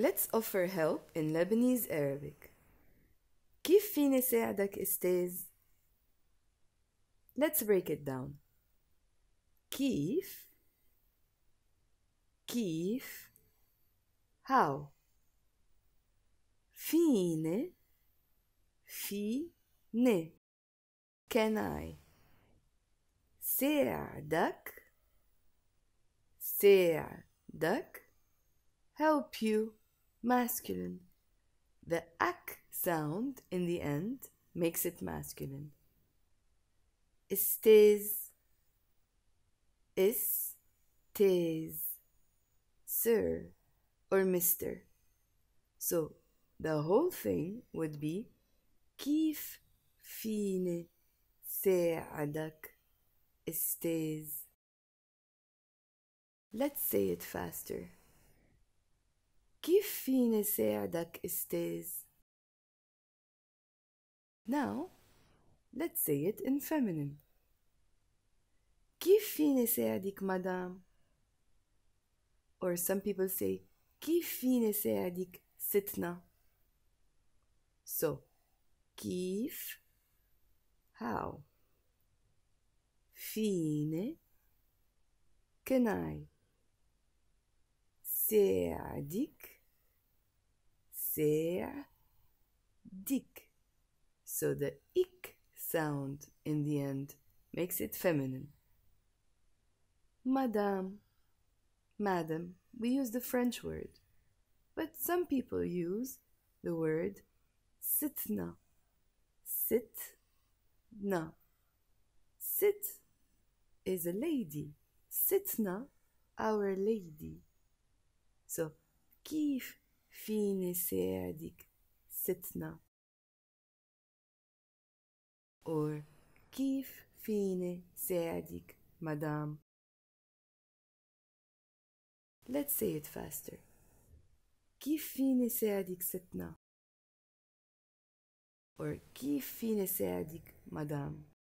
Let's offer help in Lebanese Arabic. كيف فيني ساعدك أستاذ؟ Let's break it down. كيف كيف how فيني فيني can I ساعدك ساعدك help you masculine. The ak sound in the end makes it masculine. Estes, estes, sir, or mister. So the whole thing would be كيف فيني ساعدك estes. Let's say it faster. كيف fine ساعدك استاذ Now, let's say it in feminine. كيف فيني ساعدك مدام? Or some people say كيف فيني ساعدك ستنا? So, كيف how فيني can I ساعدك sehr dick. So the ik sound in the end makes it feminine. Madame, madame, we use the French word, but some people use the word sitna, sitna. Sit is a lady, sitna, our lady. So, كيف fine seerdik sitna. Or kif fine seerdik madame. Let's say it faster. Kif fine seerdik sitna. Or kif fine seerdik madame.